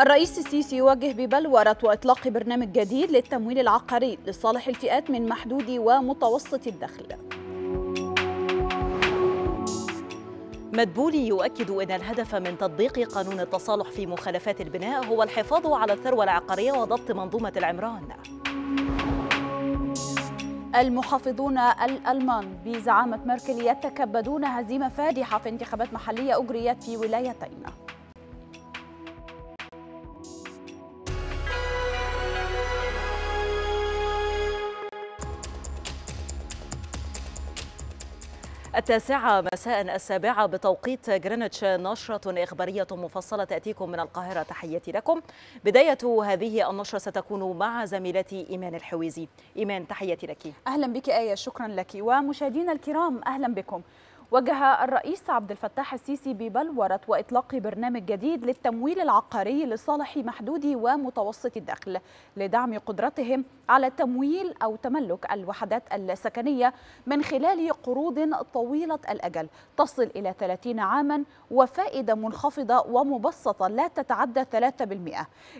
الرئيس السيسي يوجه ببلورة وإطلاق برنامج جديد للتمويل العقاري لصالح الفئات من محدود ومتوسط الدخل مدبولي يؤكد أن الهدف من تطبيق قانون التصالح في مخالفات البناء هو الحفاظ على الثروة العقارية وضبط منظومة العمران المحافظون الألمان بزعامة ميركل يتكبدون هزيمة فادحة في انتخابات محلية أجريت في ولايتين التاسعة مساء السابعة بتوقيت جرينتش نشرة إخبارية مفصلة تأتيكم من القاهرة تحياتي لكم بداية هذه النشرة ستكون مع زميلتي إيمان الحويزي إيمان تحياتي لك أهلا بك آية شكرا لك ومشاهدينا الكرام أهلا بكم وجه الرئيس عبد الفتاح السيسي ببلورة وإطلاق برنامج جديد للتمويل العقاري لصالح محدودي ومتوسطي الدخل لدعم قدرتهم على تمويل أو تملك الوحدات السكنية من خلال قروض طويلة الأجل تصل إلى 30 عاما وفائدة منخفضة ومبسطة لا تتعدى 3%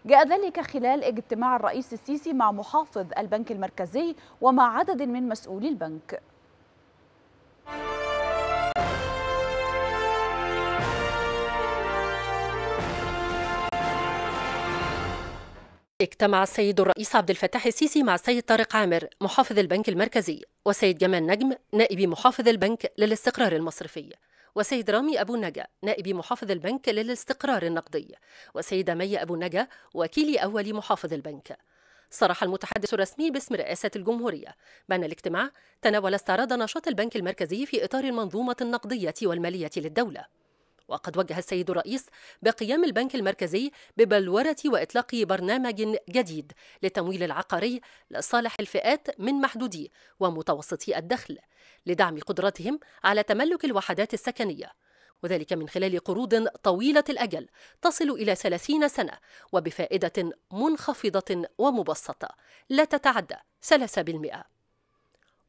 جاء ذلك خلال اجتماع الرئيس السيسي مع محافظ البنك المركزي ومع عدد من مسؤولي البنك اجتمع السيد الرئيس عبد الفتاح السيسي مع السيد طارق عامر محافظ البنك المركزي والسيد جمال نجم نائب محافظ البنك للاستقرار المصرفي وسيد رامي أبو نجا نائب محافظ البنك للاستقرار النقدي وسيدة مي أبو نجا وكيل أول محافظ البنك صرح المتحدث الرسمي باسم رئاسة الجمهورية بأن الاجتماع تناول استعراض نشاط البنك المركزي في إطار المنظومة النقدية والمالية للدولة وقد وجه السيد الرئيس بقيام البنك المركزي ببلورة وإطلاق برنامج جديد للتمويل العقاري لصالح الفئات من محدودي ومتوسطي الدخل لدعم قدرتهم على تملك الوحدات السكنية وذلك من خلال قروض طويلة الأجل تصل إلى 30 سنة وبفائدة منخفضة ومبسطة لا تتعدى 3%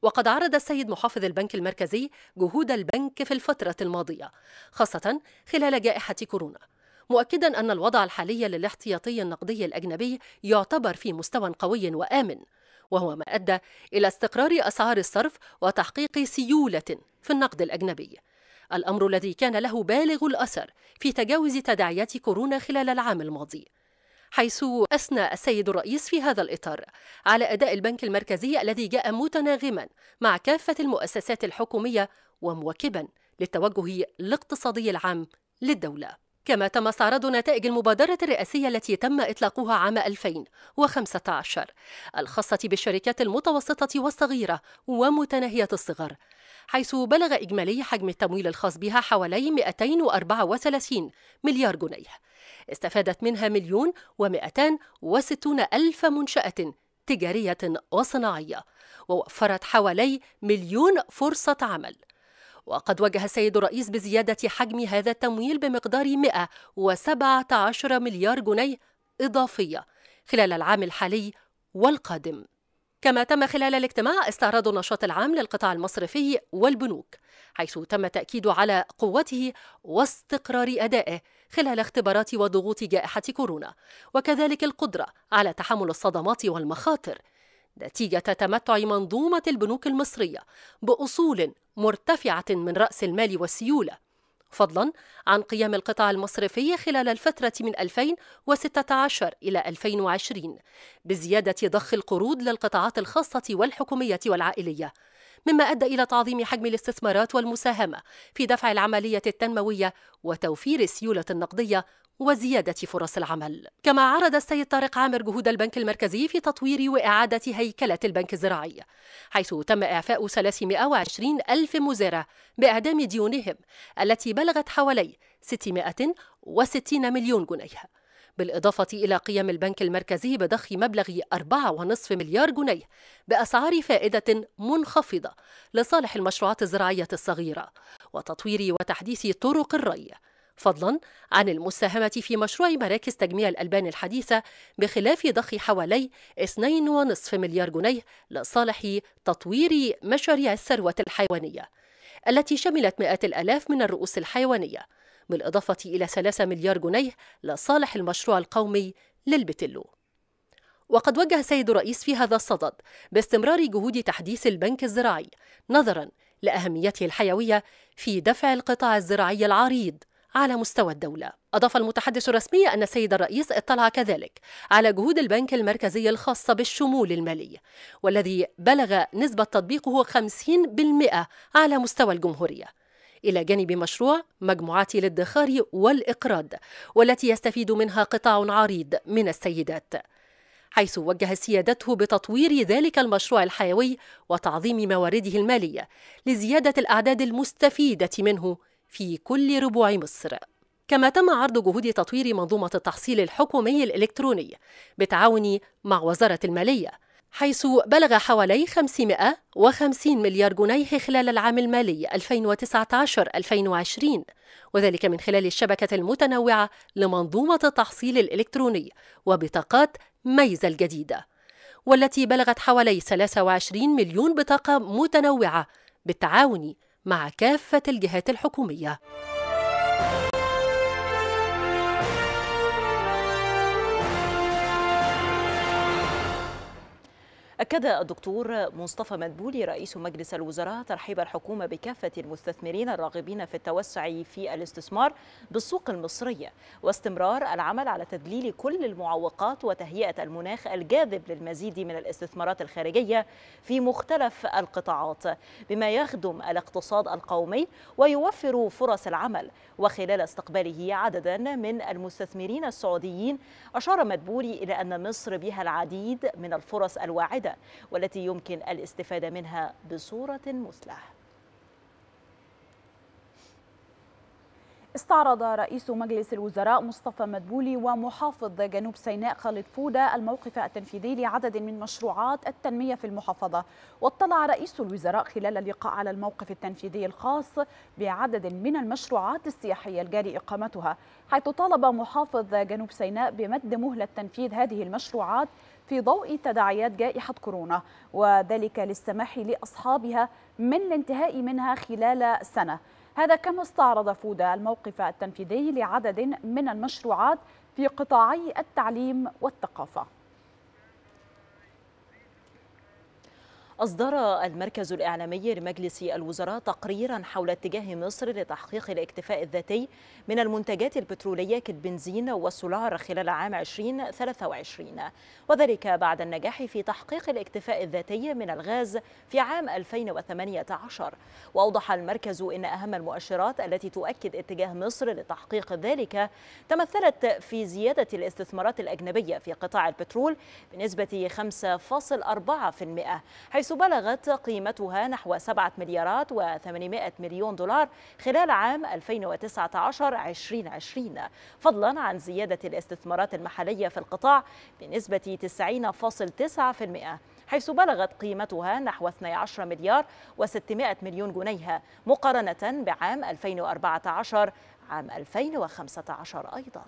وقد عرض السيد محافظ البنك المركزي جهود البنك في الفترة الماضية خاصة خلال جائحة كورونا مؤكدا أن الوضع الحالي للاحتياطي النقدي الأجنبي يعتبر في مستوى قوي وآمن وهو ما أدى إلى استقرار أسعار الصرف وتحقيق سيولة في النقد الأجنبي الأمر الذي كان له بالغ الأثر في تجاوز تداعيات كورونا خلال العام الماضي حيث أثنى السيد الرئيس في هذا الإطار على أداء البنك المركزي الذي جاء متناغما مع كافة المؤسسات الحكومية ومواكبا للتوجه الاقتصادي العام للدولة. كما تم استعراض نتائج المبادرة الرئاسية التي تم إطلاقها عام 2015 الخاصة بالشركات المتوسطة والصغيرة ومتناهية الصغر حيث بلغ إجمالي حجم التمويل الخاص بها حوالي 234 مليار جنيه استفادت منها مليون و260 ألف منشأة تجارية وصناعية ووفرت حوالي مليون فرصة عمل وقد وجه السيد الرئيس بزيادة حجم هذا التمويل بمقدار 117 مليار جنيه إضافية خلال العام الحالي والقادم كما تم خلال الاجتماع استعراض النشاط العام للقطاع المصرفي والبنوك حيث تم التأكيد على قوته واستقرار أدائه خلال اختبارات وضغوط جائحة كورونا وكذلك القدرة على تحمل الصدمات والمخاطر نتيجة تمتع منظومة البنوك المصرية بأصول مرتفعة من رأس المال والسيولة فضلا عن قيام القطاع المصرفي خلال الفترة من 2016 إلى 2020 بزيادة ضخ القروض للقطاعات الخاصة والحكومية والعائلية مما أدى إلى تعظيم حجم الاستثمارات والمساهمة في دفع العملية التنموية وتوفير السيولة النقدية وزيادة فرص العمل كما عرض السيد طارق عامر جهود البنك المركزي في تطوير وإعادة هيكلة البنك الزراعي حيث تم إعفاء 320 ألف مزارع بإعدام ديونهم التي بلغت حوالي 660 مليون جنيه بالإضافة إلى قيم البنك المركزي بضخ مبلغ 4.5 مليار جنيه بأسعار فائدة منخفضة لصالح المشروعات الزراعية الصغيرة وتطوير وتحديث طرق الري فضلا عن المساهمة في مشروع مراكز تجميع الألبان الحديثة بخلاف ضخ حوالي 2.5 مليار جنيه لصالح تطوير مشاريع الثروة الحيوانية التي شملت مئات الآلاف من الرؤوس الحيوانية بالإضافة إلى 3 مليار جنيه لصالح المشروع القومي للبتلو وقد وجه السيد الرئيس في هذا الصدد باستمرار جهود تحديث البنك الزراعي نظرا لأهميته الحيوية في دفع القطاع الزراعي العريض على مستوى الدولة أضاف المتحدث الرسمي أن السيد الرئيس اطلع كذلك على جهود البنك المركزي الخاصة بالشمول المالي والذي بلغ نسبة تطبيقه 50% على مستوى الجمهورية إلى جانب مشروع مجموعات الادخار والإقراض والتي يستفيد منها قطاع عريض من السيدات حيث وجه سيادته بتطوير ذلك المشروع الحيوي وتعظيم موارده الماليه لزياده الاعداد المستفيده منه في كل ربوع مصر كما تم عرض جهود تطوير منظومة التحصيل الحكومي الإلكتروني بالتعاون مع وزارة المالية حيث بلغ حوالي 550 مليار جنيه خلال العام المالي 2019-2020 وذلك من خلال الشبكة المتنوعة لمنظومة التحصيل الإلكتروني وبطاقات ميزة الجديدة والتي بلغت حوالي 23 مليون بطاقة متنوعة بالتعاون مع كافة الجهات الحكومية أكد الدكتور مصطفى مدبولي رئيس مجلس الوزراء ترحيب الحكومة بكافة المستثمرين الراغبين في التوسع في الاستثمار بالسوق المصرية واستمرار العمل على تذليل كل المعوقات وتهيئة المناخ الجاذب للمزيد من الاستثمارات الخارجية في مختلف القطاعات بما يخدم الاقتصاد القومي ويوفر فرص العمل وخلال استقباله عددا من المستثمرين السعوديين أشار مدبولي إلى أن مصر بها العديد من الفرص الواعدة جديدة والتي يمكن الاستفادة منها بصورة مسلحة استعرض رئيس مجلس الوزراء مصطفى مدبولي ومحافظ جنوب سيناء خالد فودة الموقف التنفيذي لعدد من مشروعات التنمية في المحافظة واطلع رئيس الوزراء خلال اللقاء على الموقف التنفيذي الخاص بعدد من المشروعات السياحية الجاري إقامتها حيث طالب محافظ جنوب سيناء بمد مهلة تنفيذ هذه المشروعات في ضوء تداعيات جائحة كورونا وذلك للسماح لأصحابها من الانتهاء منها خلال سنة هذا كما استعرض فودا الموقف التنفيذي لعدد من المشروعات في قطاعي التعليم والثقافة أصدر المركز الإعلامي لمجلس الوزراء تقريرا حول اتجاه مصر لتحقيق الاكتفاء الذاتي من المنتجات البترولية كالبنزين والسولار خلال عام 2023 وذلك بعد النجاح في تحقيق الاكتفاء الذاتي من الغاز في عام 2018 وأوضح المركز إن أهم المؤشرات التي تؤكد اتجاه مصر لتحقيق ذلك تمثلت في زيادة الاستثمارات الأجنبية في قطاع البترول بنسبة 5.4% حيث حيث بلغت قيمتها نحو 7 مليارات و800 مليون دولار خلال عام 2019-2020 فضلا عن زيادة الاستثمارات المحلية في القطاع بنسبة 90.9% حيث بلغت قيمتها نحو 12 مليار و600 مليون جنيه مقارنة بعام 2014 عام 2015 أيضاً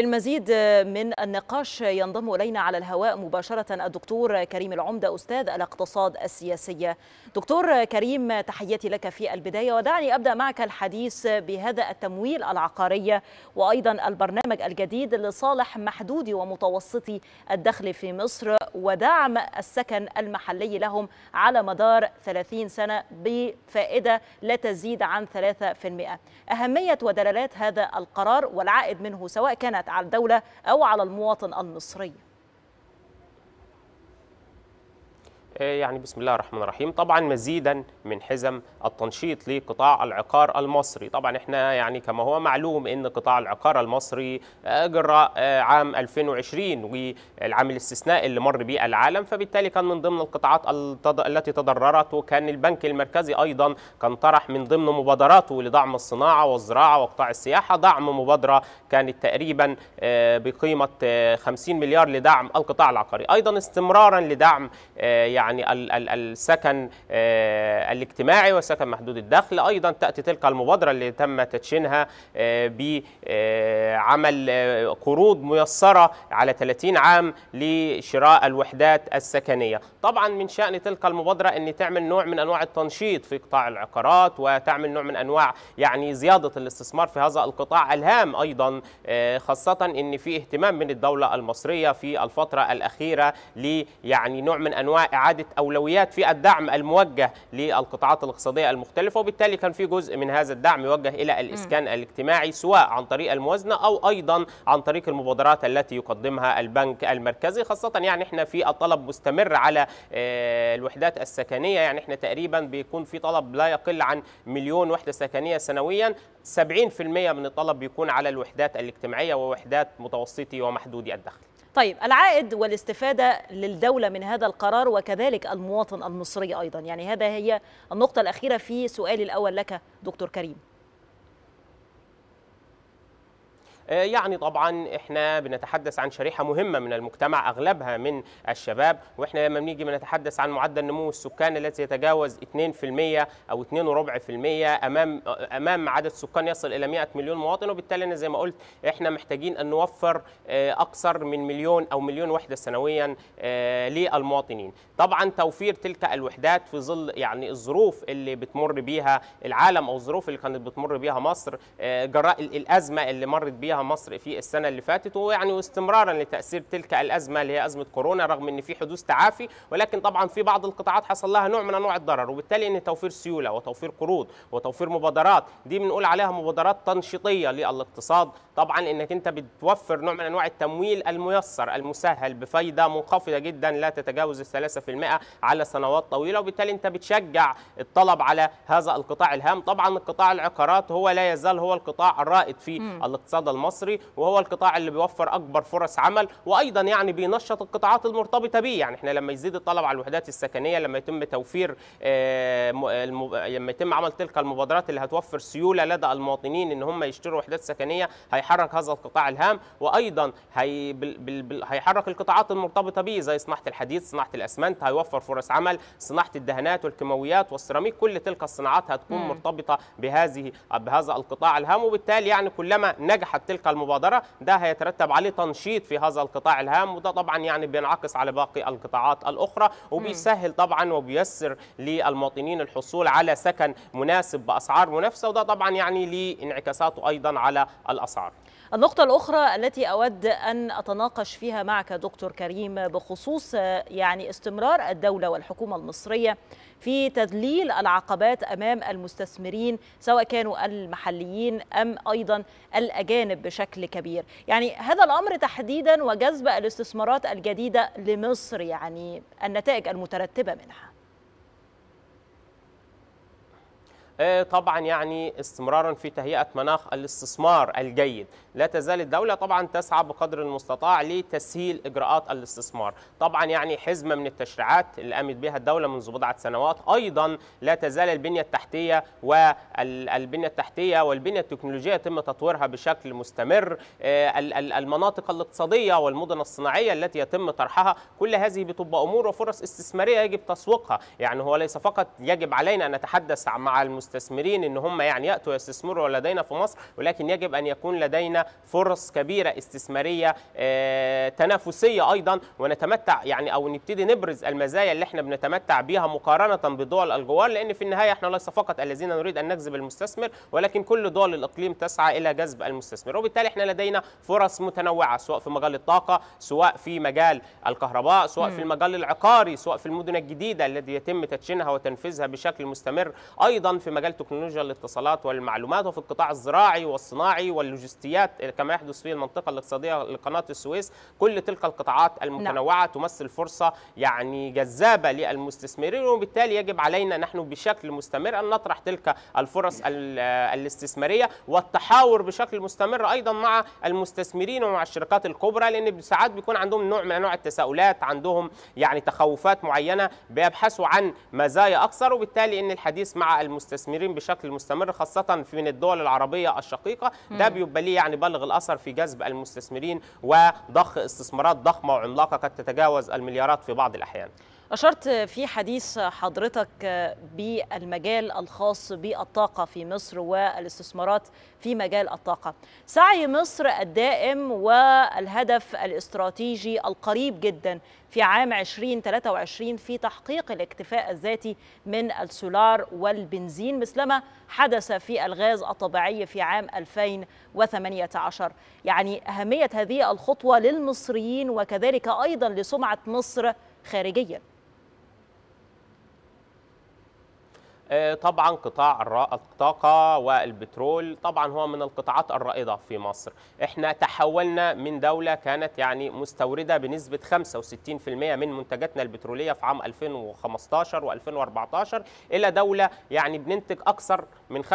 للمزيد من النقاش ينضم إلينا على الهواء مباشرة الدكتور كريم العمدة أستاذ الاقتصاد السياسية دكتور كريم تحياتي لك في البداية ودعني أبدأ معك الحديث بهذا التمويل العقارية وأيضا البرنامج الجديد لصالح محدودي ومتوسطي الدخل في مصر ودعم السكن المحلي لهم على مدار 30 سنة بفائدة لا تزيد عن 3% أهمية ودلالات هذا القرار والعائد منه سواء كانت على الدولة أو على المواطن المصري آه، يعني بسم الله الرحمن الرحيم طبعا مزيدا من حزم التنشيط لقطاع العقار المصري طبعا احنا يعني كما هو معلوم ان قطاع العقار المصري جراء آه، عام 2020 والعام الاستثنائي اللي مر به العالم فبالتالي كان من ضمن القطاعات التي تضررت وكان البنك المركزي ايضا كان طرح من ضمن مبادراته لدعم الصناعه والزراعه وقطاع السياحه دعم مبادره كانت تقريبا آه، بقيمه 50 مليار لدعم القطاع العقاري ايضا استمرارا لدعم يعني يعني السكن آه، الاجتماعي وسكن محدود الدخل ايضا تاتي تلك المبادره اللي تم تدشينها آه، بعمل آه، قروض ميسره على 30 عام لشراء الوحدات السكنيه طبعا من شان تلك المبادره ان تعمل نوع من انواع التنشيط في قطاع العقارات وتعمل نوع من انواع يعني زياده الاستثمار في هذا القطاع الهام ايضا خاصه ان في اهتمام من الدوله المصريه في الفتره الاخيره لي يعني نوع من انواع اعاده إعادة أولويات في الدعم الموجه للقطاعات الاقتصادية المختلفة وبالتالي كان في جزء من هذا الدعم يوجه إلى الإسكان م. الاجتماعي سواء عن طريق الموازنة أو أيضا عن طريق المبادرات التي يقدمها البنك المركزي خاصة يعني احنا في الطلب مستمر على آه، الوحدات السكنية يعني احنا تقريبا بيكون في طلب لا يقل عن مليون وحدة سكنية سنويا 70% من الطلب بيكون على الوحدات الاجتماعية ووحدات متوسطي ومحدودي الدخل طيب العائد والاستفادة للدولة من هذا القرار وكذلك المواطن المصري أيضا يعني هذا هي النقطة الأخيرة في سؤالي الأول لك دكتور كريم آه، يعني طبعا احنا بنتحدث عن شريحه مهمه من المجتمع اغلبها من الشباب واحنا لما بنيجي بنتحدث عن معدل نمو السكان الذي يتجاوز 2% او 2.4% امام آه، امام عدد سكان يصل الى 100 مليون مواطن وبالتالي انا زي ما قلت احنا محتاجين ان نوفر آه، اكثر من مليون او مليون وحده سنويا للمواطنين طبعا توفير تلك الوحدات في ظل يعني الظروف اللي بتمر بيها العالم او الظروف اللي كانت بتمر بيها مصر جراء الازمه اللي مرت بيها مصر في السنه اللي فاتت ويعني واستمرارا لتاثير تلك الازمه اللي هي ازمه كورونا رغم ان في حدوث تعافي ولكن طبعا في بعض القطاعات حصل لها نوع من انواع الضرر وبالتالي ان توفير سيوله وتوفير قروض وتوفير مبادرات دي بنقول عليها مبادرات تنشيطيه للاقتصاد طبعا انك انت بتوفر نوع من انواع التمويل الميسر المسهل بفايده منخفضه جدا لا تتجاوز ال 3% على سنوات طويله وبالتالي انت بتشجع الطلب على هذا القطاع الهام طبعا قطاع العقارات هو لا يزال هو القطاع الرائد في الاقتصاد المصري المصري وهو القطاع اللي بيوفر اكبر فرص عمل وايضا يعني بينشط القطاعات المرتبطه بيه يعني احنا لما يزيد الطلب على الوحدات السكنيه لما يتم توفير آه، آه، لما يتم عمل تلك المبادرات اللي هتوفر سيوله لدى المواطنين ان هم يشتروا وحدات سكنيه هيحرك هذا القطاع الهام وايضا هي هيحرك القطاعات المرتبطه بيه زي صناعه الحديد صناعه الاسمنت هيوفر فرص عمل صناعه الدهانات والكيماويات والسيراميك كل تلك الصناعات هتكون مرتبطه بهذه بهذا القطاع الهام وبالتالي يعني كلما نجحت تلك تلك المبادرة ده هيترتب عليه تنشيط في هذا القطاع الهام وده طبعا يعني بينعكس على باقي القطاعات الأخرى وبيسهل طبعا وبيسر للمواطنين الحصول على سكن مناسب بأسعار منافسة وده طبعا يعني ليه انعكاساته أيضا على الأسعار النقطة الأخرى التي أود أن أتناقش فيها معك دكتور كريم بخصوص يعني استمرار الدولة والحكومة المصرية في تذليل العقبات أمام المستثمرين سواء كانوا المحليين أم أيضا الأجانب بشكل كبير يعني هذا الأمر تحديدا وجذب الاستثمارات الجديدة لمصر يعني النتائج المترتبة منها آه، طبعا يعني استمرارا في تهيئه مناخ الاستثمار الجيد لا تزال الدولة طبعا تسعى بقدر المستطاع لتسهيل إجراءات الاستثمار طبعا يعني حزمة من التشريعات اللي قامت بها الدولة منذ بضعة سنوات أيضا لا تزال البنية التحتية والبنية التحتية والبنية التكنولوجية يتم تطويرها بشكل مستمر آه، المناطق الاقتصادية والمدن الصناعية التي يتم طرحها كل هذه بتبقى أمور وفرص استثمارية يجب تسويقها يعني هو ليس فقط يجب علينا أن نتحدث مع المستثمرين أن هم يعني يأتوا يستثمروا لدينا في مصر ولكن يجب أن يكون لدينا فرص كبيره استثماريه آه، تنافسيه ايضا ونتمتع يعني او نبتدي نبرز المزايا اللي احنا بنتمتع بيها مقارنه بدول الجوار لان في النهايه احنا ليس فقط الذين نريد ان نجذب المستثمر ولكن كل دول الاقليم تسعى الى جذب المستثمر وبالتالي احنا لدينا فرص متنوعه سواء في مجال الطاقه سواء في مجال الكهرباء سواء في المجال العقاري سواء في المدن الجديده التي يتم تدشينها وتنفيذها بشكل مستمر ايضا في مجال تكنولوجيا الاتصالات والمعلومات وفي القطاع الزراعي والصناعي واللوجستيات كما يحدث في المنطقة الاقتصادية لقناة السويس كل تلك القطاعات المتنوعة نعم. تمثل فرصة يعني جذابة للمستثمرين وبالتالي يجب علينا نحن بشكل مستمر أن نطرح تلك الفرص آه، الاستثمارية والتحقيق بنحاور بشكل مستمر ايضا مع المستثمرين ومع الشركات الكبرى لان ساعات بيكون عندهم نوع من انواع التساؤلات عندهم يعني تخوفات معينه بيبحثوا عن مزايا اكثر وبالتالي ان الحديث مع المستثمرين بشكل مستمر خاصه من الدول العربيه الشقيقه ده بيبقى ليه يعني بالغ الاثر في جذب المستثمرين وضخ استثمارات ضخمه وعملاقه قد تتجاوز المليارات في بعض الاحيان أشرت في حديث حضرتك بالمجال الخاص بالطاقة في مصر والاستثمارات في مجال الطاقة سعي مصر الدائم والهدف الاستراتيجي القريب جدا في عام 2023 في تحقيق الاكتفاء الذاتي من السولار والبنزين مثلما حدث في الغاز الطبيعي في عام 2018 يعني أهمية هذه الخطوة للمصريين وكذلك أيضا لسمعة مصر خارجيا آه، طبعا قطاع الطاقة والبترول طبعا هو من القطاعات الرائدة في مصر احنا تحولنا من دولة كانت يعني مستوردة بنسبة 65% من منتجاتنا البترولية في عام 2015 و2014 إلى دولة يعني بننتج أكثر من 65%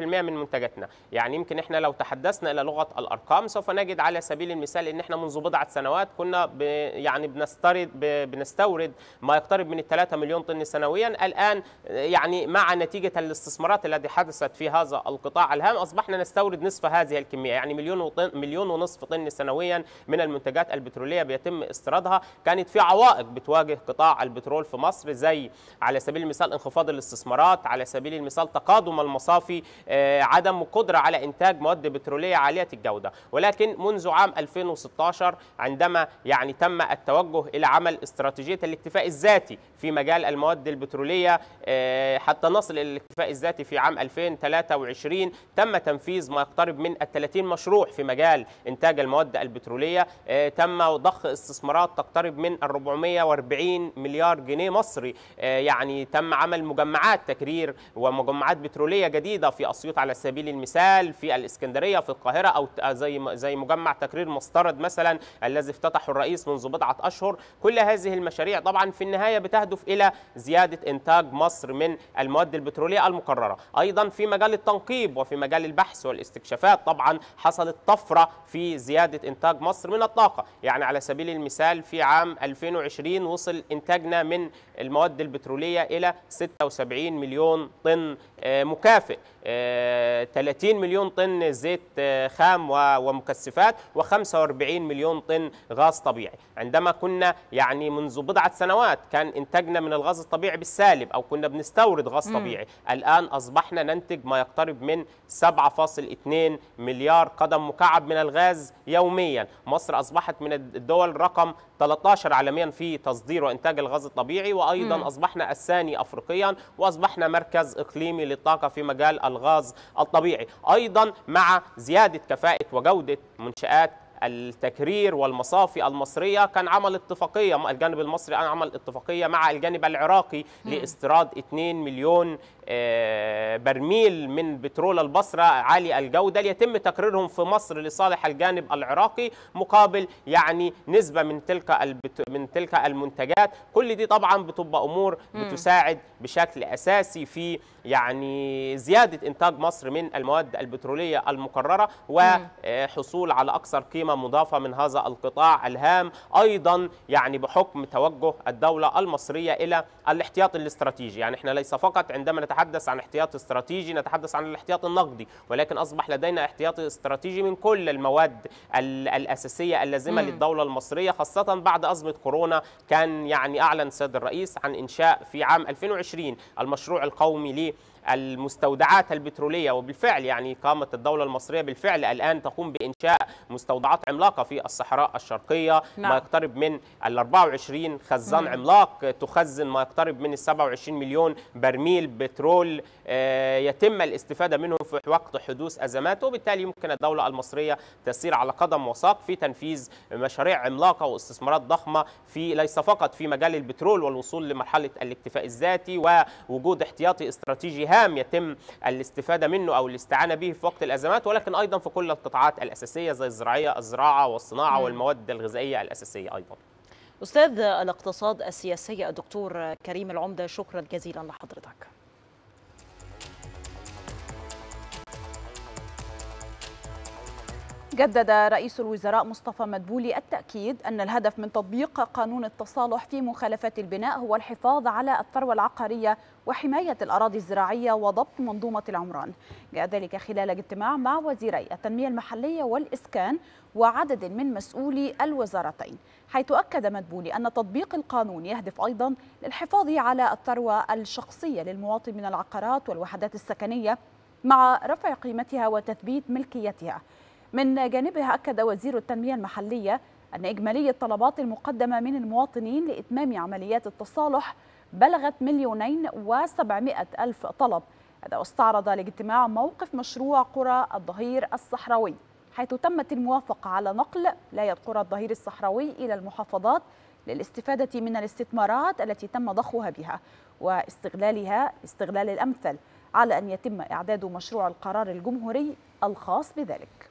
من منتجاتنا يعني يمكن احنا لو تحدثنا إلى لغة الأرقام سوف نجد على سبيل المثال إن احنا منذ بضعة سنوات كنا ب يعني بنستورد بنستورد ما يقترب من 3 مليون طن سنويا الآن يعني مع نتيجة الاستثمارات التي حدثت في هذا القطاع الهام أصبحنا نستورد نصف هذه الكمية يعني مليون وطن مليون ونصف طن سنويا من المنتجات البترولية بيتم استيرادها كانت في عوائق بتواجه قطاع البترول في مصر زي على سبيل المثال انخفاض الاستثمارات على سبيل المثال تقادم المصافي آه، عدم قدرة على إنتاج مواد بترولية عالية الجودة ولكن منذ عام 2016 عندما يعني تم التوجه إلى عمل استراتيجية الاكتفاء الذاتي في مجال المواد البترولية آه، حتى حتى نصل إلى الاكتفاء الذاتي في عام 2023 تم تنفيذ ما يقترب من ال 30 مشروع في مجال إنتاج المواد البترولية آه، تم ضخ استثمارات تقترب من 440 مليار جنيه مصري آه، يعني تم عمل مجمعات تكرير ومجمعات بترولية جديدة في أسيوط على سبيل المثال في الإسكندرية في القاهرة أو آه، زي زي مجمع تكرير مسترد مثلا الذي افتتحه الرئيس منذ بضعة أشهر كل هذه المشاريع طبعا في النهاية بتهدف إلى زيادة إنتاج مصر من المواد البترولية المقررة أيضا في مجال التنقيب وفي مجال البحث والاستكشافات طبعا حصلت طفرة في زيادة إنتاج مصر من الطاقة يعني على سبيل المثال في عام 2020 وصل إنتاجنا من المواد البترولية إلى 76 مليون طن آه، مكافئ 30 آه، مليون طن زيت آه، خام ومكثفات و45 مليون طن غاز طبيعي عندما كنا يعني منذ بضعة سنوات كان إنتاجنا من الغاز الطبيعي بالسالب أو كنا بنستورد وننتج غاز طبيعي الآن أصبحنا ننتج ما يقترب من 7.2 مليار قدم مكعب من الغاز يوميا مصر أصبحت من الدول رقم 13 عالميا في تصدير وإنتاج الغاز الطبيعي وأيضا مم. أصبحنا الثاني أفريقيا وأصبحنا مركز إقليمي للطاقة في مجال الغاز الطبيعي أيضا مع زيادة كفاءة وجودة منشآت التكرير والمصافي المصرية كان عمل اتفاقية الجانب المصري عمل اتفاقية مع الجانب العراقي لاستيراد 2 مليون آه، برميل من بترول البصرة عالي الجودة يتم تكريرهم في مصر لصالح الجانب العراقي مقابل يعني نسبة من تلك البت... من تلك المنتجات كل دي طبعا بتبقى أمور بتساعد بشكل أساسي في يعني زيادة إنتاج مصر من المواد البترولية المقررة وحصول على أكثر قيمة قيمة مضافة من هذا القطاع الهام أيضا يعني بحكم توجه الدولة المصرية إلى الاحتياط الاستراتيجي يعني احنا ليس فقط عندما نتحدث عن احتياط استراتيجي نتحدث عن الاحتياط النقدي ولكن أصبح لدينا احتياط استراتيجي من كل المواد الأساسية اللازمة مم. للدولة المصرية خاصة بعد أزمة كورونا كان يعني أعلن سيد الرئيس عن إنشاء في عام 2020 المشروع القومي المستودعات البترولية وبالفعل يعني قامت الدولة المصرية بالفعل الآن تقوم بإنشاء مستودعات عملاقة في الصحراء الشرقية نعم. ما يقترب من ال 24 خزان مم. عملاق تخزن ما يقترب من ال 27 مليون برميل بترول آه، يتم الاستفادة منهم في وقت حدوث أزمات وبالتالي يمكن الدولة المصرية تسير على قدم وساق في تنفيذ مشاريع عملاقة واستثمارات ضخمة في ليس فقط في مجال البترول والوصول لمرحلة الاكتفاء الذاتي ووجود احتياطي استراتيجي هام يتم الاستفادة منه أو الاستعانة به في وقت الأزمات ولكن أيضا في كل القطاعات الأساسية زي الزراعية الزراعة والصناعة نعم. والمواد الغذائية الأساسية أيضا أستاذ الاقتصاد السياسي الدكتور كريم العمدة شكرا جزيلا لحضرتك جدد رئيس الوزراء مصطفى مدبولي التأكيد أن الهدف من تطبيق قانون التصالح في مخالفات البناء هو الحفاظ على الثروة العقارية وحماية الأراضي الزراعية وضبط منظومة العمران جاء ذلك خلال اجتماع مع وزيري التنمية المحلية والإسكان وعدد من مسؤولي الوزارتين حيث أكد مدبولي أن تطبيق القانون يهدف أيضا للحفاظ على الثروة الشخصية للمواطن من العقارات والوحدات السكنية مع رفع قيمتها وتثبيت ملكيتها من جانبها أكد وزير التنمية المحلية أن إجمالي الطلبات المقدمة من المواطنين لإتمام عمليات التصالح بلغت مليونين وسبعمائة ألف طلب هذا واستعرض الاجتماع موقف مشروع قرى الظهير الصحراوي حيث تمت الموافقة على نقل لاية قرى الظهير الصحراوي إلى المحافظات للاستفادة من الاستثمارات التي تم ضخها بها واستغلالها استغلال الأمثل على أن يتم إعداد مشروع القرار الجمهوري الخاص بذلك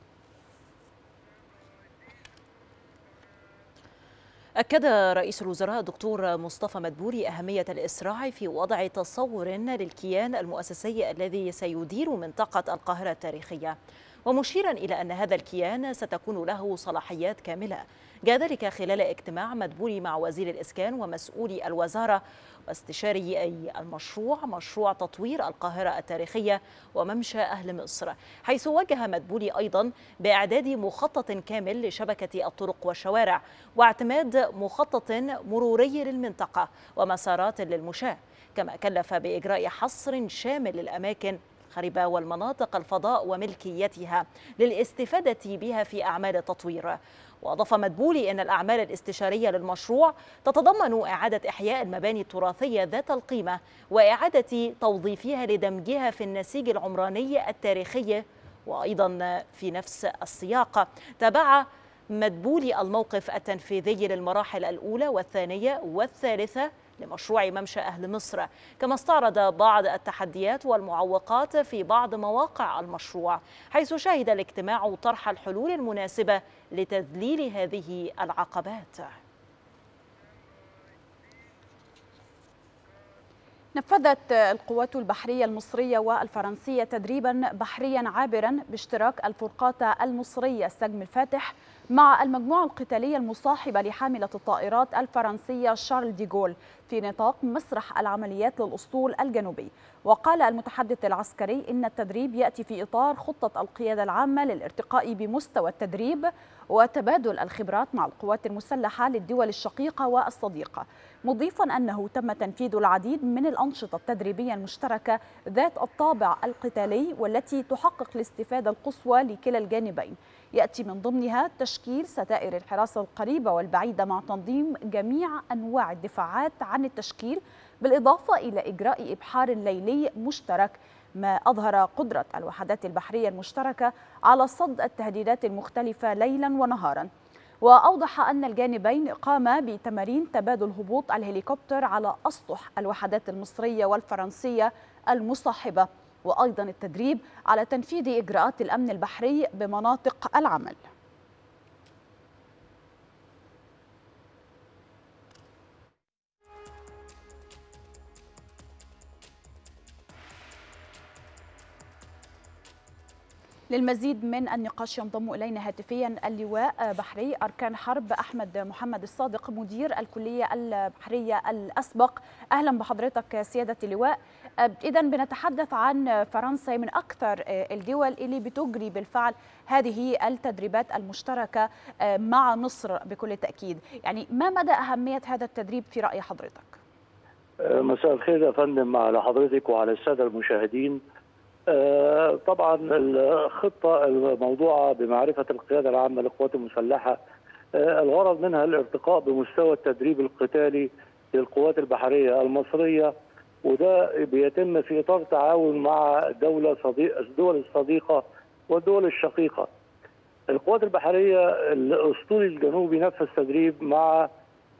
أكد رئيس الوزراء دكتور مصطفى مدبولي أهمية الإسراع في وضع تصور للكيان المؤسسي الذي سيدير منطقة القاهرة التاريخية ومشيرا إلى أن هذا الكيان ستكون له صلاحيات كاملة جاء ذلك خلال اجتماع مدبولي مع وزير الإسكان ومسؤولي الوزارة واستشاري أي المشروع مشروع تطوير القاهرة التاريخية وممشى أهل مصر حيث وجه مدبولي أيضا بإعداد مخطط كامل لشبكة الطرق والشوارع واعتماد مخطط مروري للمنطقة ومسارات للمشاة كما كلف بإجراء حصر شامل للأماكن المخربة والمناطق الفضاء وملكيتها للاستفادة بها في أعمال التطوير وأضاف مدبولي أن الأعمال الاستشارية للمشروع تتضمن إعادة إحياء المباني التراثية ذات القيمة وإعادة توظيفها لدمجها في النسيج العمراني التاريخي وأيضا في نفس السياق تابع مدبولي الموقف التنفيذي للمراحل الأولى والثانية والثالثة لمشروع ممشى أهل مصر كما استعرض بعض التحديات والمعوقات في بعض مواقع المشروع حيث شهد الاجتماع طرح الحلول المناسبة لتذليل هذه العقبات نفذت القوات البحرية المصرية والفرنسية تدريبا بحريا عابرا باشتراك الفرقاطة المصرية السجم الفاتح مع المجموعة القتالية المصاحبة لحاملة الطائرات الفرنسية شارل ديغول في نطاق مسرح العمليات للأسطول الجنوبي وقال المتحدث العسكري إن التدريب يأتي في إطار خطة القيادة العامة للارتقاء بمستوى التدريب وتبادل الخبرات مع القوات المسلحة للدول الشقيقة والصديقة مضيفا أنه تم تنفيذ العديد من الأنشطة التدريبية المشتركة ذات الطابع القتالي والتي تحقق الاستفادة القصوى لكلا الجانبين يأتي من ضمنها تشكيل ستائر الحراسة القريبة والبعيدة مع تنظيم جميع أنواع الدفاعات عن التشكيل بالإضافة إلى إجراء إبحار ليلي مشترك ما أظهر قدرة الوحدات البحرية المشتركة على صد التهديدات المختلفة ليلا ونهارا وأوضح أن الجانبين قاما بتمارين تبادل هبوط الهليكوبتر على أسطح الوحدات المصرية والفرنسية المصاحبة وأيضا التدريب على تنفيذ إجراءات الأمن البحري بمناطق العمل للمزيد من النقاش ينضم الينا هاتفيا اللواء بحري اركان حرب احمد محمد الصادق مدير الكليه البحريه الاسبق اهلا بحضرتك سياده اللواء إذا بنتحدث عن فرنسا من أكثر آه، الدول اللي بتجري بالفعل هذه التدريبات المشتركة آه، مع مصر بكل تأكيد يعني ما مدى أهمية هذا التدريب في رأي حضرتك؟ آه، مساء الخير يا فندم على حضرتك وعلى الساده المشاهدين. طبعا الخطه الموضوعه بمعرفه القياده العامه للقوات المسلحه الغرض منها الارتقاء بمستوى التدريب القتالي للقوات البحريه المصريه وده بيتم في اطار تعاون مع دوله صديق الدول الصديقه والدول الشقيقه. القوات البحريه الاسطول الجنوبي نفذ تدريب مع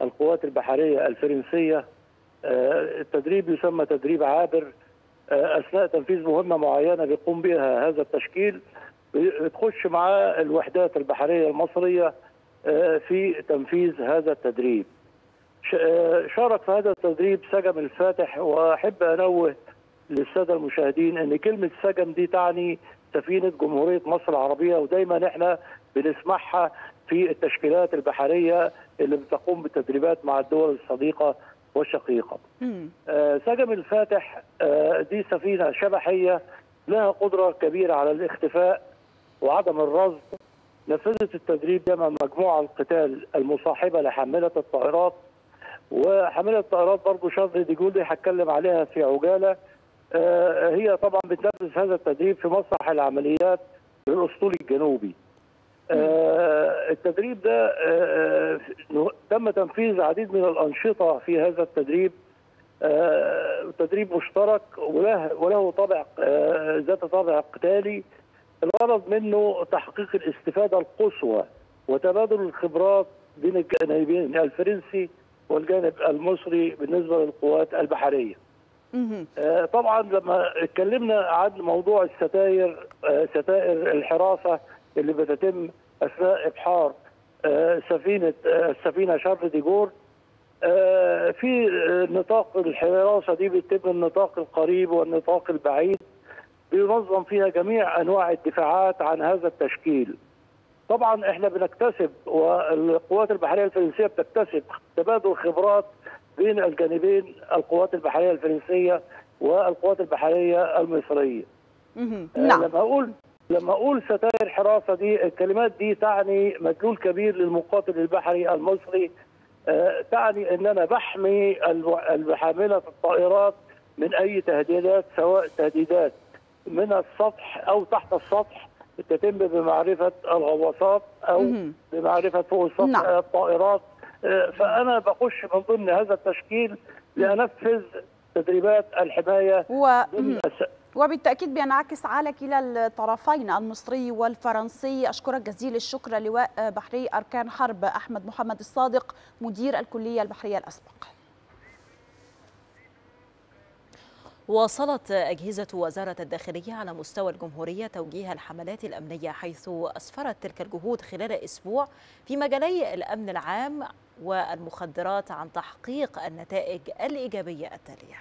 القوات البحريه الفرنسيه آه، التدريب يسمى تدريب عابر آه، اثناء تنفيذ مهمه معينه بيقوم بها هذا التشكيل بتخش معاه الوحدات البحريه المصريه آه، في تنفيذ هذا التدريب. شارك في هذا التدريب سجم الفاتح واحب انوه للساده المشاهدين ان كلمه سجم دي تعني سفينه جمهوريه مصر العربيه ودايما احنا بنسمعها في التشكيلات البحريه اللي بتقوم بالتدريبات مع الدول الصديقه والشقيقه. آه سجم الفاتح آه دي سفينه شبحيه لها قدره كبيره على الاختفاء وعدم الرصد. نفذت التدريب ده مع مجموعه القتال المصاحبه لحامله الطائرات وحامله الطائرات برضه دي جولدي هتكلم عليها في عجاله آه، هي طبعا بتنفذ هذا التدريب في مسرح العمليات للاسطول الجنوبي. آه، التدريب ده آه، تم تنفيذ عديد من الانشطه في هذا التدريب تدريب مشترك وله وله طابع ذات طابع قتالي الغرض منه تحقيق الاستفاده القصوى وتبادل الخبرات بين الجانبين الفرنسي والجانب المصري بالنسبه للقوات البحريه. آه، طبعا لما اتكلمنا عن موضوع الستائر آه، ستائر الحراسه اللي بتتم اثناء ابحار آه، سفينه السفينه شارل ديجور في نطاق الحراسه دي بيتم النطاق القريب والنطاق البعيد بينظم فيها جميع انواع الدفاعات عن هذا التشكيل. طبعا احنا بنكتسب والقوات البحريه الفرنسيه بتكتسب تبادل خبرات بين الجانبين القوات البحريه الفرنسيه والقوات البحريه المصريه. آه، نعم. لما اقول لما اقول ستاير حراسه دي الكلمات دي تعني مدلول كبير للمقاتل البحري المصري آه، تعني ان انا بحمي حامله الطائرات من اي تهديدات سواء تهديدات من السطح او تحت السطح تتم بمعرفه الغواصات او بمعرفه فوق السطح نعم. الطائرات آه، فانا بخش من ضمن هذا التشكيل لانفذ تدريبات الحمايه و... وبالتأكيد بينعكس على كلا الطرفين المصري والفرنسي أشكرك جزيل الشكر لواء بحري أركان حرب أحمد محمد الصادق مدير الكلية البحرية الأسبق واصلت أجهزة وزارة الداخلية على مستوى الجمهورية توجيه الحملات الأمنية حيث أسفرت تلك الجهود خلال أسبوع في مجالي الأمن العام والمخدرات عن تحقيق النتائج الإيجابية التالية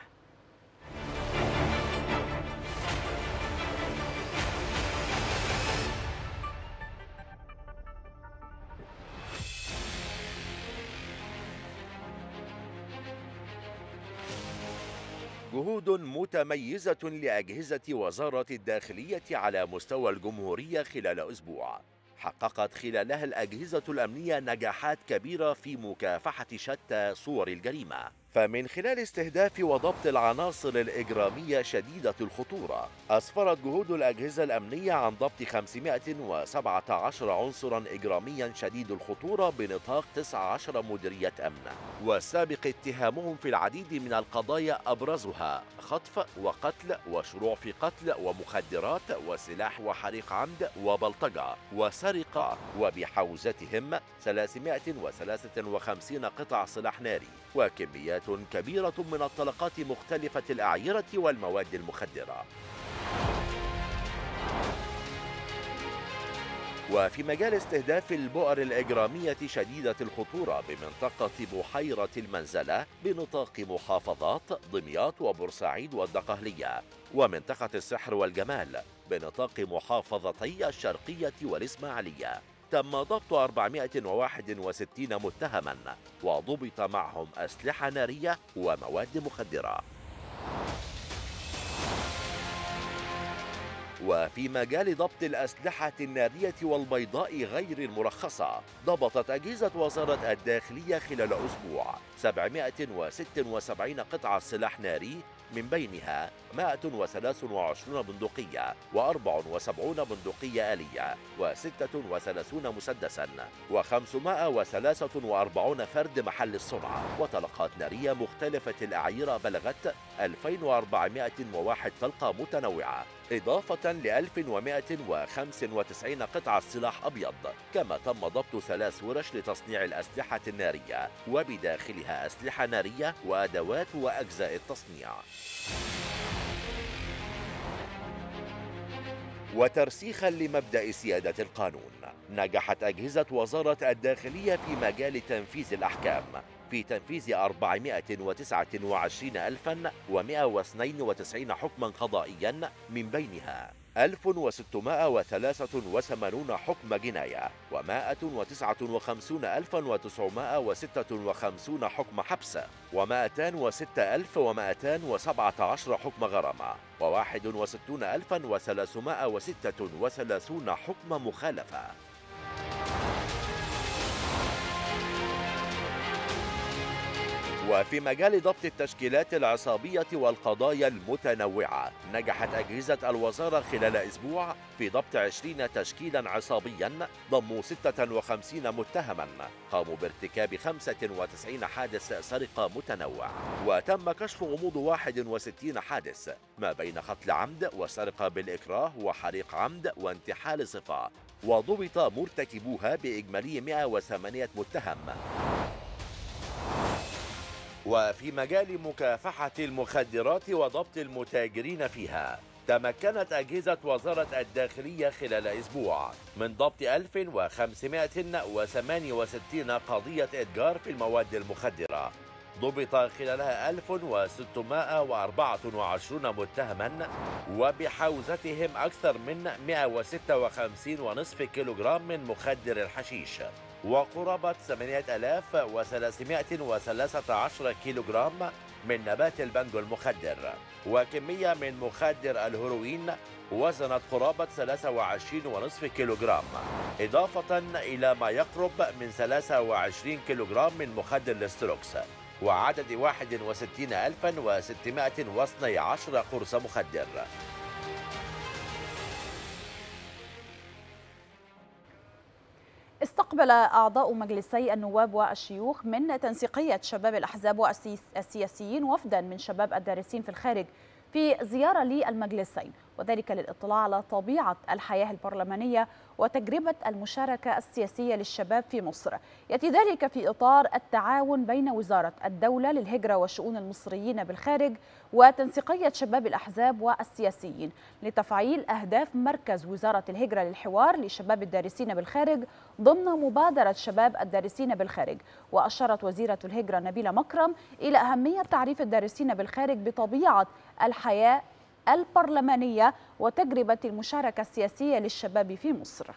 جهود متميزة لأجهزة وزارة الداخلية على مستوى الجمهورية خلال أسبوع حققت خلالها الأجهزة الأمنية نجاحات كبيرة في مكافحة شتى صور الجريمة فمن خلال استهداف وضبط العناصر الإجرامية شديدة الخطورة أسفرت جهود الأجهزة الأمنية عن ضبط 517 عنصرا إجراميا شديد الخطورة بنطاق 19 مديرية أمن والسابق اتهامهم في العديد من القضايا أبرزها خطف وقتل وشروع في قتل ومخدرات وسلاح وحريق عمد وبلطجة وسرقة وبحوزتهم 353 قطع سلاح ناري وكميات كبيرة من الطلقات مختلفة الأعيرة والمواد المخدرة وفي مجال استهداف البؤر الإجرامية شديدة الخطورة بمنطقة بحيرة المنزلة بنطاق محافظات دمياط وبورسعيد والدقهلية ومنطقة السحر والجمال بنطاق محافظتي الشرقية والإسماعيلية تم ضبط 461 متهما وضبط معهم أسلحة نارية ومواد مخدرة وفي مجال ضبط الأسلحة النارية والبيضاء غير المرخصة ضبطت أجهزة وزارة الداخلية خلال أسبوع 776 قطعة سلاح ناري من بينها 123 بندقية و74 بندقية آلية و36 مسدسا و543 فرد محل الصنع وطلقات نارية مختلفة الأعيرة بلغت 2401 طلقة متنوعة إضافة ل 1195 قطعة سلاح أبيض كما تم ضبط ثلاث ورش لتصنيع الأسلحة النارية وبداخلها أسلحة نارية وأدوات وأجزاء التصنيع وترسيخا لمبدأ سيادة القانون نجحت أجهزة وزارة الداخلية في مجال تنفيذ الأحكام في تنفيذ 429192 حكما قضائيا من بينها 1683 حكم جناية و159956 حكم حبس و206217 حكم غرامة و61336 حكم مخالفة وفي مجال ضبط التشكيلات العصابية والقضايا المتنوعة نجحت أجهزة الوزارة خلال أسبوع في ضبط 20 تشكيلا عصابيا ضموا 56 متهما قاموا بارتكاب 95 حادث سرقة متنوع وتم كشف غموض 61 حادث ما بين قتل عمد وسرقة بالإكراه وحريق عمد وانتحال صفة وضبط مرتكبوها بإجمالي 108 متهم وفي مجال مكافحة المخدرات وضبط المتاجرين فيها تمكنت أجهزة وزارة الداخلية خلال أسبوع من ضبط 1568 قضية إتجار في المواد المخدرة ضبط خلالها 1624 متهما وبحوزتهم أكثر من 156.5 كيلوغرام من مخدر الحشيش وقرابة 8313 كيلوغرام من نبات البنجو المخدر وكمية من مخدر الهيروين وزنت قرابة 23.5 كيلوغرام إضافة إلى ما يقرب من 23 كيلوغرام من مخدر الاستروكس وعدد 61612 قرص مخدر استقبل أعضاء مجلسي النواب والشيوخ من تنسيقية شباب الأحزاب والسياسيين وفدا من شباب الدارسين في الخارج في زيارة للمجلسين وذلك للاطلاع على طبيعة الحياة البرلمانية وتجربة المشاركة السياسية للشباب في مصر يأتي ذلك في إطار التعاون بين وزارة الدولة للهجرة وشؤون المصريين بالخارج وتنسيقية شباب الأحزاب والسياسيين لتفعيل أهداف مركز وزارة الهجرة للحوار لشباب الدارسين بالخارج ضمن مبادرة شباب الدارسين بالخارج وأشارت وزيرة الهجرة نبيلة مكرم إلى أهمية تعريف الدارسين بالخارج بطبيعة الحياة البرلمانية وتجربة المشاركة السياسية للشباب في مصر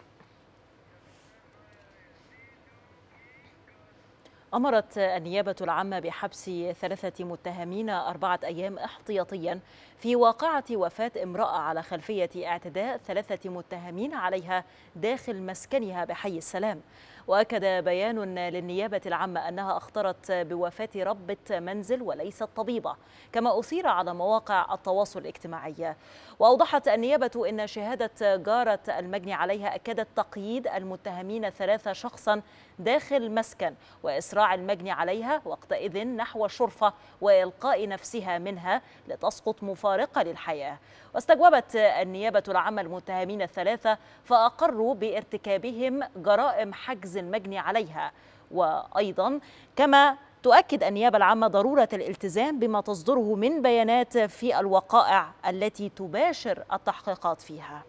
أمرت النيابة العامة بحبس ثلاثة متهمين أربعة أيام احتياطيا في واقعة وفاة امرأة على خلفية اعتداء ثلاثة متهمين عليها داخل مسكنها بحي السلام وأكد بيان للنيابة العامة أنها أخطرت بوفاة ربة منزل وليست طبيبة كما أثير على مواقع التواصل الاجتماعي وأوضحت النيابة أن شهادة جارة المجني عليها أكدت تقييد المتهمين ثلاثة شخصا داخل مسكن وإسراع المجني عليها وقتئذ نحو الشرفة وإلقاء نفسها منها لتسقط مفارقة للحياة واستجوبت النيابة العامة المتهمين الثلاثة فأقروا بارتكابهم جرائم حجز المجني عليها وأيضا كما تؤكد النيابة العامة ضرورة الالتزام بما تصدره من بيانات في الوقائع التي تباشر التحقيقات فيها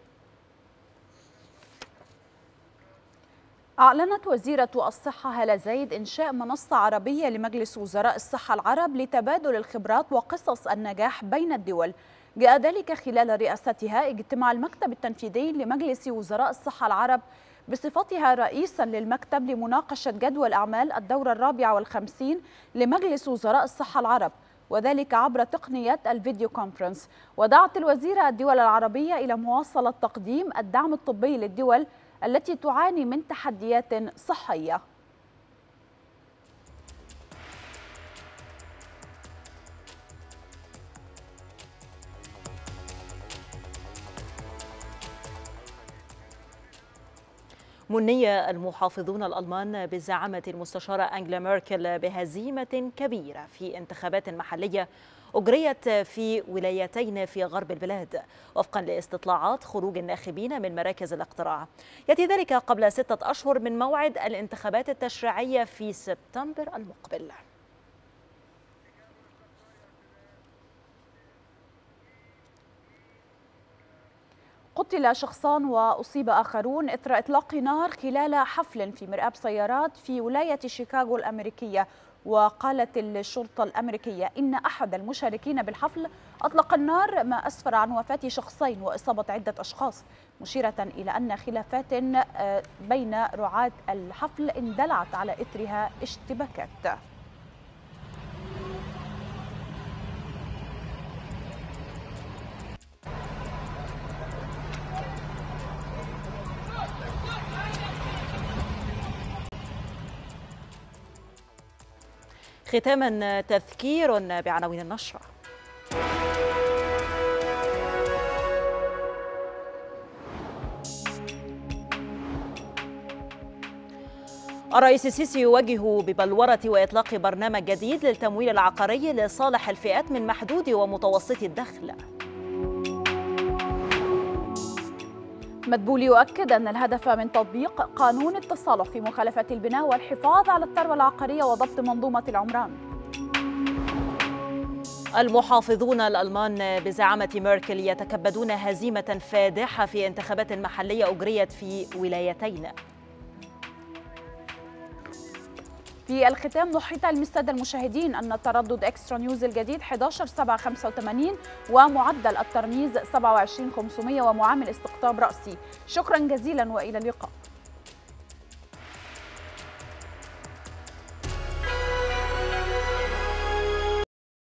أعلنت وزيرة الصحة هالة زايد إنشاء منصة عربية لمجلس وزراء الصحة العرب لتبادل الخبرات وقصص النجاح بين الدول جاء ذلك خلال رئاستها اجتماع المكتب التنفيذي لمجلس وزراء الصحة العرب بصفتها رئيسا للمكتب لمناقشة جدول أعمال الدورة الرابعة والخمسين لمجلس وزراء الصحة العرب وذلك عبر تقنية الفيديو كونفرنس ودعت الوزيرة الدول العربية إلى مواصلة تقديم الدعم الطبي للدول التي تعاني من تحديات صحية مني المحافظون الألمان بزعامة المستشارة أنجلا ميركل بهزيمة كبيرة في انتخابات محلية أجريت في ولايتين في غرب البلاد وفقا لاستطلاعات خروج الناخبين من مراكز الاقتراع يأتي ذلك قبل ستة أشهر من موعد الانتخابات التشريعية في سبتمبر المقبل قتل شخصان وأصيب آخرون إثر إطلاق نار خلال حفل في مرآب سيارات في ولاية شيكاغو الأمريكية وقالت الشرطة الأمريكية إن أحد المشاركين بالحفل أطلق النار ما أسفر عن وفاة شخصين وإصابة عدة أشخاص مشيرة إلى أن خلافات آه، بين رعاة الحفل اندلعت على إثرها اشتباكات ختاما تذكير بعناوين النشره الرئيس السيسي يوجه ببلورة وإطلاق برنامج جديد للتمويل العقاري لصالح الفئات من محدود ومتوسط الدخل مدبولي يؤكد أن الهدف من تطبيق قانون التصالح في مخالفة البناء والحفاظ على الثروة العقارية وضبط منظومة العمران المحافظون الألمان بزعامة ميركل يتكبدون هزيمة فادحة في انتخابات محلية أجريت في ولايتين في الختام نحيط المستدى المشاهدين أن تردد إكسترا نيوز الجديد 11785 ومعدل الترميز 27500 ومعامل استقطاب رأسي شكرا جزيلا وإلى اللقاء